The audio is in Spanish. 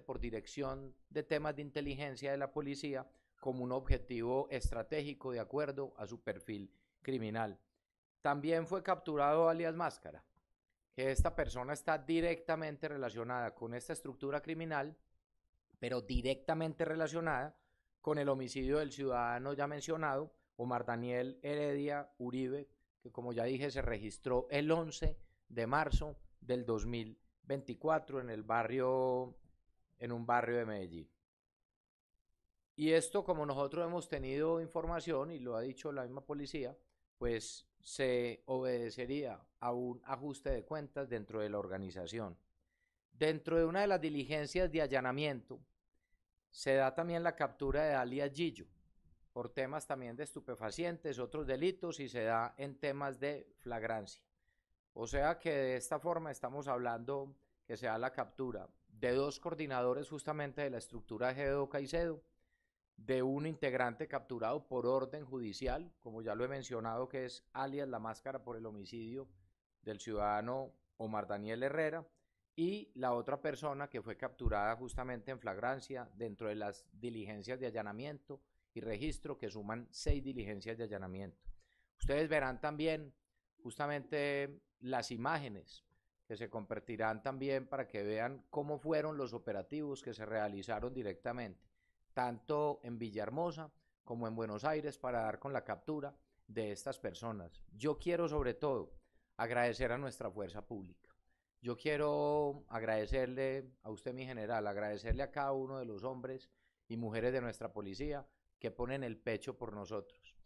por dirección de temas de inteligencia de la policía como un objetivo estratégico de acuerdo a su perfil criminal. También fue capturado alias Máscara, que esta persona está directamente relacionada con esta estructura criminal, pero directamente relacionada con el homicidio del ciudadano ya mencionado, Omar Daniel Heredia Uribe, que como ya dije se registró el 11 de marzo del 2024 en el barrio en un barrio de Medellín. Y esto, como nosotros hemos tenido información y lo ha dicho la misma policía, pues se obedecería a un ajuste de cuentas dentro de la organización. Dentro de una de las diligencias de allanamiento, se da también la captura de alias Gillo por temas también de estupefacientes, otros delitos y se da en temas de flagrancia. O sea que de esta forma estamos hablando que se da la captura de dos coordinadores justamente de la estructura GEDO Caicedo, de un integrante capturado por orden judicial, como ya lo he mencionado, que es alias La Máscara por el homicidio del ciudadano Omar Daniel Herrera, y la otra persona que fue capturada justamente en flagrancia dentro de las diligencias de allanamiento y registro, que suman seis diligencias de allanamiento. Ustedes verán también justamente las imágenes que se compartirán también para que vean cómo fueron los operativos que se realizaron directamente, tanto en Villahermosa como en Buenos Aires, para dar con la captura de estas personas. Yo quiero sobre todo agradecer a nuestra fuerza pública. Yo quiero agradecerle a usted, mi general, agradecerle a cada uno de los hombres y mujeres de nuestra policía que ponen el pecho por nosotros.